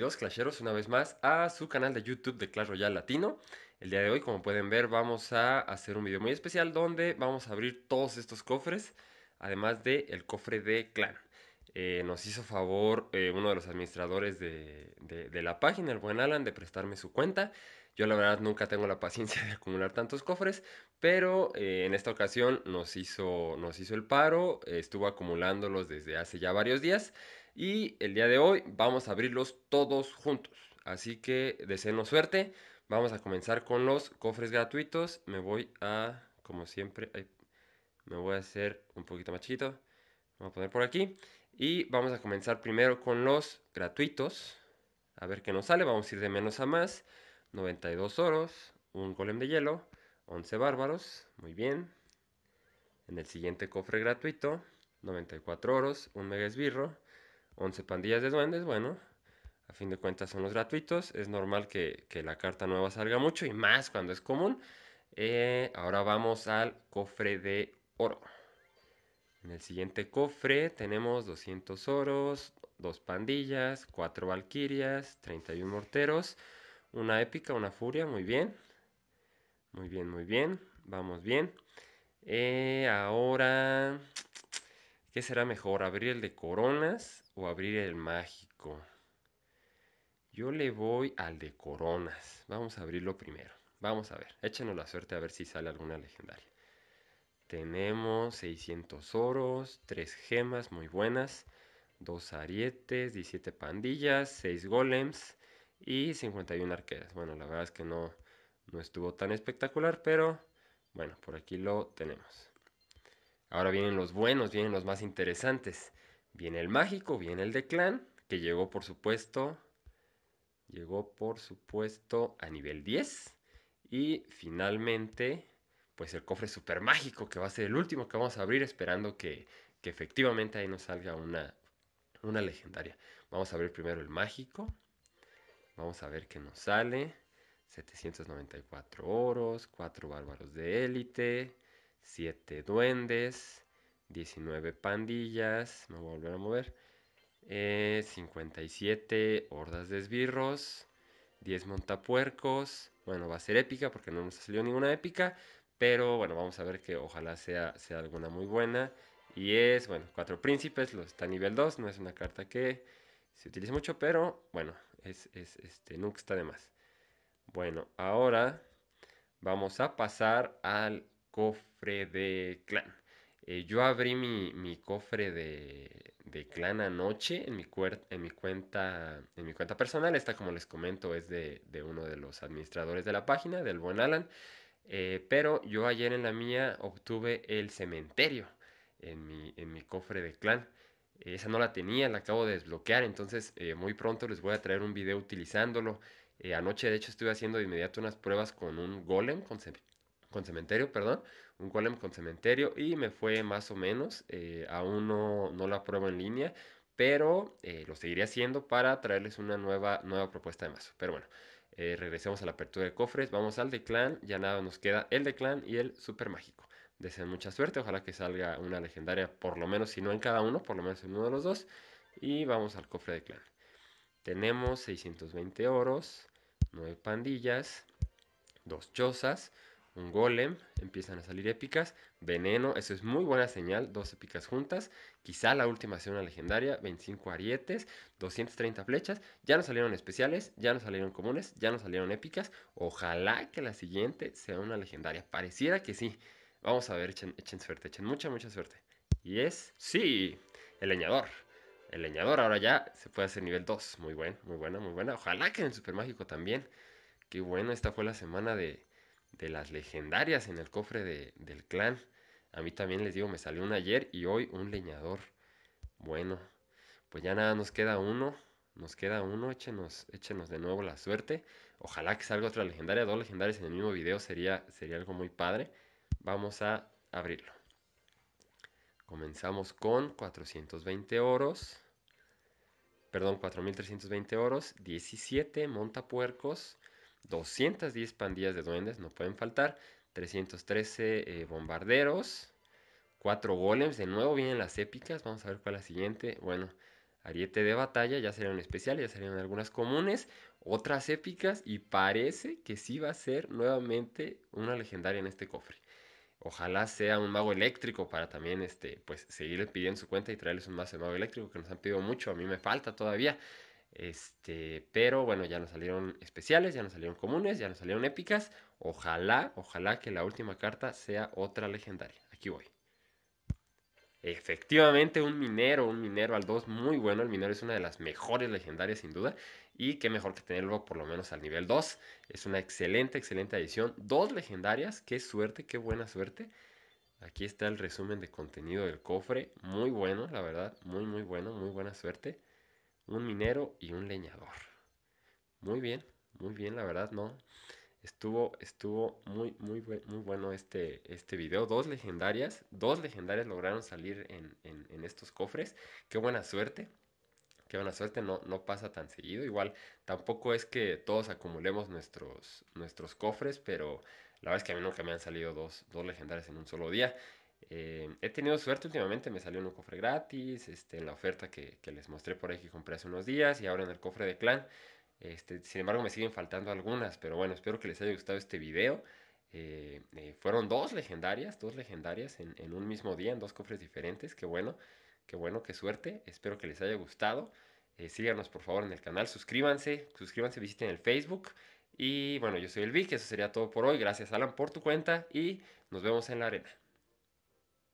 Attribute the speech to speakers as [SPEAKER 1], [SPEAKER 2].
[SPEAKER 1] bienvenidos Clasheros una vez más a su canal de YouTube de Clash Royale Latino. El día de hoy, como pueden ver, vamos a hacer un video muy especial donde vamos a abrir todos estos cofres, además del el cofre de clan. Eh, nos hizo favor eh, uno de los administradores de, la página, el buen Alan, de prestarme su cuenta. Yo la verdad nunca tengo la paciencia de acumular tantos cofres, pero eh, en esta ocasión nos hizo, nos hizo el paro, estuvo acumulándolos desde hace ya varios días y el día de hoy vamos a abrirlos todos juntos. Así que deseenos suerte. Vamos a comenzar con los cofres gratuitos. Me voy a, como siempre, me voy a hacer un poquito más chiquito. Vamos a poner por aquí. Y vamos a comenzar primero con los gratuitos. A ver qué nos sale. Vamos a ir de menos a más. 92 oros, un golem de hielo, 11 bárbaros. Muy bien. En el siguiente cofre gratuito, 94 oros, un mega esbirro, 11 pandillas de duendes, bueno, a fin de cuentas son los gratuitos, es normal que, la carta nueva salga mucho y más cuando es común. Eh, ahora vamos al cofre de oro. En el siguiente cofre tenemos 200 oros, 2 pandillas, 4 valquirias, 31 morteros, una épica, una furia, muy bien. Muy bien, muy bien, vamos bien. Eh, ahora ¿Qué será mejor, abrir el de coronas o abrir el mágico? Yo le voy al de coronas. Vamos a abrirlo primero. Vamos a ver. Échenos la suerte a ver si sale alguna legendaria. Tenemos 600 oros, 3 gemas muy buenas, 2 arietes, 17 pandillas, 6 golems y 51 arqueras. Bueno, la verdad es que no, no estuvo tan espectacular, pero bueno, por aquí lo tenemos. Ahora vienen los buenos, vienen los más interesantes. Viene el mágico, viene el de clan, que llegó por supuesto, llegó por supuesto a nivel 10. Y finalmente, pues el cofre super mágico, que va a ser el último que vamos a abrir, esperando que, efectivamente ahí nos salga una, una legendaria. Vamos a abrir primero el mágico. Vamos a ver qué nos sale. 794 oros, 4 bárbaros de élite, 7 duendes, 19 pandillas, me voy a volver a mover, 57 eh, hordas de esbirros, 10 montapuercos, bueno, va a ser épica porque no nos ha salido ninguna épica, pero bueno, vamos a ver que ojalá sea, sea alguna muy buena. Y es, bueno, 4 príncipes, los está a nivel 2, no es una carta que se utilice mucho, pero bueno, es, es este, nunca está de más. Bueno, ahora vamos a pasar al cofre de clan. Eh, yo abrí mi, cofre de, clan anoche en mi, en, cuenta, en mi cuenta personal. Esta, como les comento, es de, uno de los administradores de la página, del buen Alan. Eh, pero yo ayer en la mía obtuve el cementerio en mi, en mi cofre de clan. esa no la tenía, la acabo de desbloquear, entonces eh, muy pronto les voy a traer un video utilizándolo. anoche de hecho estuve haciendo de inmediato unas pruebas con un golem, con, con cementerio, perdón, un golem con cementerio y me fue más o menos, eh, aún no, no la en línea, pero eh, lo seguiré haciendo para traerles una nueva, nueva propuesta de mazo. Pero bueno, eh, regresemos a la apertura de cofres, vamos al de clan, ya nada nos queda el de clan y el super mágico. Deseo mucha suerte, ojalá que salga una legendaria, por lo menos si no en cada uno, por lo menos en uno de los dos. Y vamos al cofre de clan. Tenemos 620 oros, 9 pandillas, 2 chozas, un golem, empiezan a salir épicas, veneno, eso es muy buena señal, dos épicas juntas, quizá la última sea una legendaria, 25 arietes, 230 flechas, ya no salieron especiales, ya no salieron comunes, ya no salieron épicas, ojalá que la siguiente sea una legendaria, pareciera que sí, vamos a ver, echen, suerte, echen mucha, mucha suerte, y es, sí, el leñador. El leñador ahora ya se puede hacer nivel 2. Muy bueno, muy buena, muy buena. Ojalá que en el Super Mágico también. Qué bueno, esta fue la semana de, de las legendarias en el cofre del clan. A mí también les digo, me salió un ayer y hoy un leñador. Bueno, pues ya nada, nos queda uno. Nos queda uno, échenos, de nuevo la suerte. Ojalá que salga otra legendaria, dos legendarias en el mismo video, sería, sería algo muy padre. Vamos a abrirlo. Comenzamos con 420 oros. Perdón, 4320 oros, 17 montapuercos, 210 pandillas de duendes, no pueden faltar. 313 eh, bombarderos. 4 golems. De nuevo vienen las épicas. Vamos a ver cuál es la siguiente. Bueno, ariete de batalla. Ya serían especiales, ya serían algunas comunes. Otras épicas. Y parece que sí va a ser nuevamente una legendaria en este cofre. Ojalá sea un mago eléctrico para también este, pues, seguirle pidiendo su cuenta y traerles un más de mago eléctrico que nos han pedido mucho. A mí me falta todavía. Este, pero bueno, ya nos salieron especiales, ya nos salieron comunes, ya nos salieron épicas. Ojalá, ojalá que la última carta sea otra legendaria. Aquí voy. Efectivamente, un minero, un minero al 2 muy bueno. El minero es una de las mejores legendarias sin duda. Y qué mejor que tenerlo por lo menos al nivel 2. Es una excelente, excelente adición. Dos legendarias, qué suerte, qué buena suerte. Aquí está el resumen de contenido del cofre. Muy bueno, la verdad. Muy, muy bueno, muy buena suerte un minero y un leñador. Muy bien, muy bien, la verdad, ¿no? Estuvo, estuvo muy, muy, muy bueno este, este video. Dos legendarias, dos legendarias lograron salir en, estos cofres. Qué buena suerte, qué buena suerte, no, no pasa tan seguido. Igual tampoco es que todos acumulemos nuestros, nuestros cofres, pero la verdad es que a mí nunca me han salido dos, dos legendarias en un solo día. Eh, he tenido suerte últimamente, me salió un cofre gratis, este, en la oferta que, les mostré por ahí que compré hace unos días y ahora en el cofre de clan. Este, sin embargo, me siguen faltando algunas, pero bueno, espero que les haya gustado este video. Eh, eh, fueron dos legendarias, dos legendarias en, un mismo día, en dos cofres diferentes. Qué bueno, qué bueno, qué suerte. Espero que les haya gustado. síganos por favor en el canal, suscríbanse, suscríbanse, visiten el Facebook. Y bueno, yo soy el Vic, eso sería todo por hoy. Gracias Alan por tu cuenta y nos vemos en la arena.